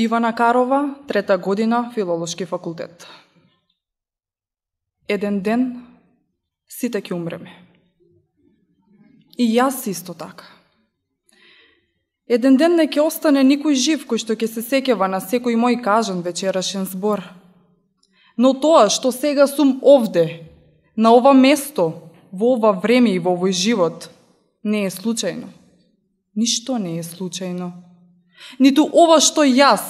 Ивана Карова, трета година, филолошки факултет. Еден ден, сите ќе умреме. И јас исто така. Еден ден не ќе остане никој жив кој што ќе се секева на секој мој кажан вечерашен збор. Но тоа што сега сум овде, на ова место, во ова време и во овој живот, не е случајно. Ништо не е случајно. Ниту ова што јас,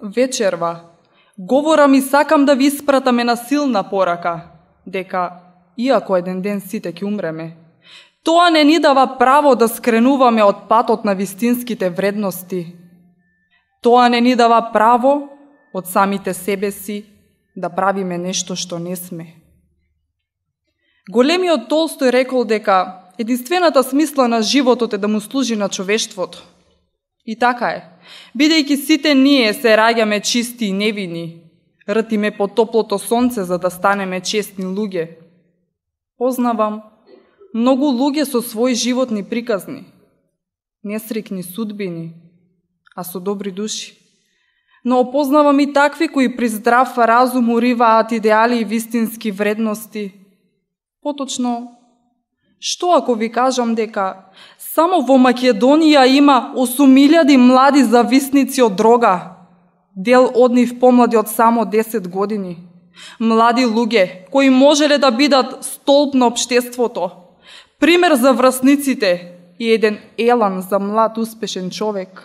вечерва, говорам и сакам да ви испратам на силна порака, дека, иако еден ден сите ќе умреме, тоа не ни дава право да скренуваме од патот на вистинските вредности. Тоа не ни дава право од самите себе си да правиме нешто што не сме. Големиот Толстој рекол дека единствената смисла на животот е да му служи на човештвото – И така е. Бидејќи сите ние се раѓаме чисти и невини, ртиме по топлото сонце за да станеме честни луѓе. Познавам многу луѓе со свој животни приказни, несрекни судбини, а со добри души. Но опознавам и такви кои при здрав разум уриваат идеали и вистински вредности. Поточно Што ако ви кажам дека само во Македонија има 8000 млади зависници од дрога? Дел од нив помлади од само 10 години. Млади луѓе кои можеле да бидат столб на општеството. Пример за врсниците и еден елан за млад успешен човек.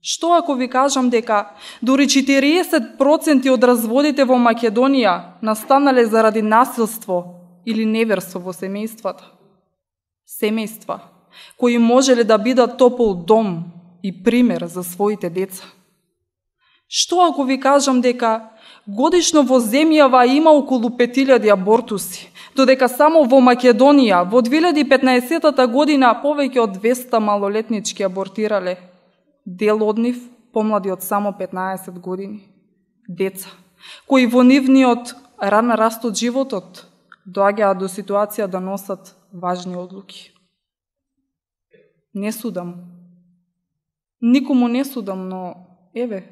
Што ако ви кажам дека дури 40% од разводите во Македонија настанале заради насилство или неверство во семејствата. Семејства кои можеле да бидат топол дом и пример за своите деца. Што ако ви кажам дека годишно во земјава има околу 5000 абортуси, додека само во Македонија во 2015 година повеќе од 200 малолетнички абортирале, дел од нив помлади од само 15 години. Деца, кои во нивниот ран растот животот доаѓаат до ситуација да носат важни одлуки. Не судам. Никому не судам, но еве,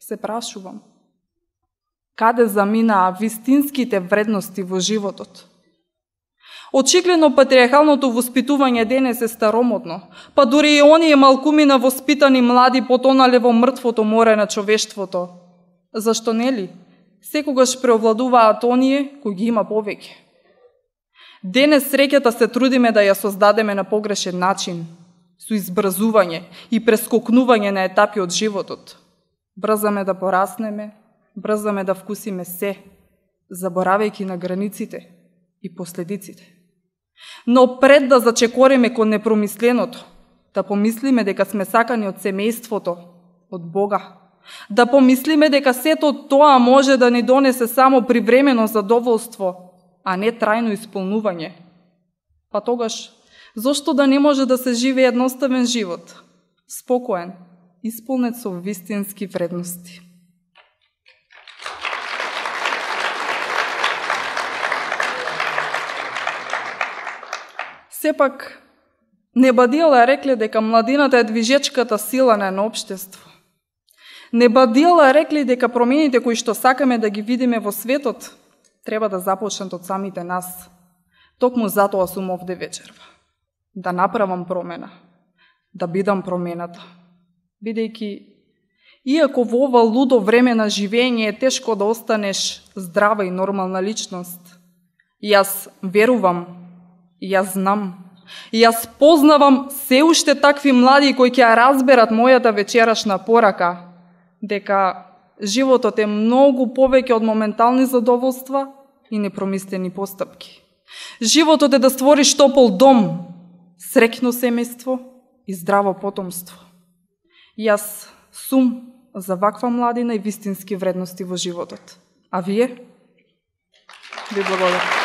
се прашувам. Каде заминаа вистинските вредности во животот? Очиглено патриархалното воспитување денес е старомодно, па дури и оние на воспитани млади потонале во мртвото море на човештвото. Зашто нели? Секогаш преовладуваат оние кои ги има повеќе. Денес среќата се трудиме да ја создадеме на погрешен начин, со избрзување и прескокнување на етапи од животот. Брзаме да пораснеме, брзаме да вкусиме се, заборавајќи на границите и последиците. Но пред да зачекориме кон непромисленото, да помислиме дека сме сакани од семејството, од Бога, да помислиме дека сето тоа може да ни донесе само привремено задоволство а не трајно исполнување. Па тогаш, зошто да не може да се живе едноставен живот? Спокоен, исполнет со вистински вредности. Сепак, не бадијала рекле дека младината е движечката сила на едно обштество. Не бадила рекле дека промените кои што сакаме да ги видиме во светот треба да започнат од самите нас. Токму затоа сум овде вечерва. Да направам промена. Да бидам промената. Бидејќи, иако во ова лудо време на живење е тешко да останеш здрава и нормална личност, јас верувам, јас знам, јас познавам се уште такви млади кои ќе разберат мојата вечерашна порака, дека Животот е многу повеќе од моментални задоволства и непромислени постапки. Животот е да створиш топол дом, среќно семејство и здраво потомство. Јас сум за ваква младина и вистински вредности во животот. А вие? Ви благодарам.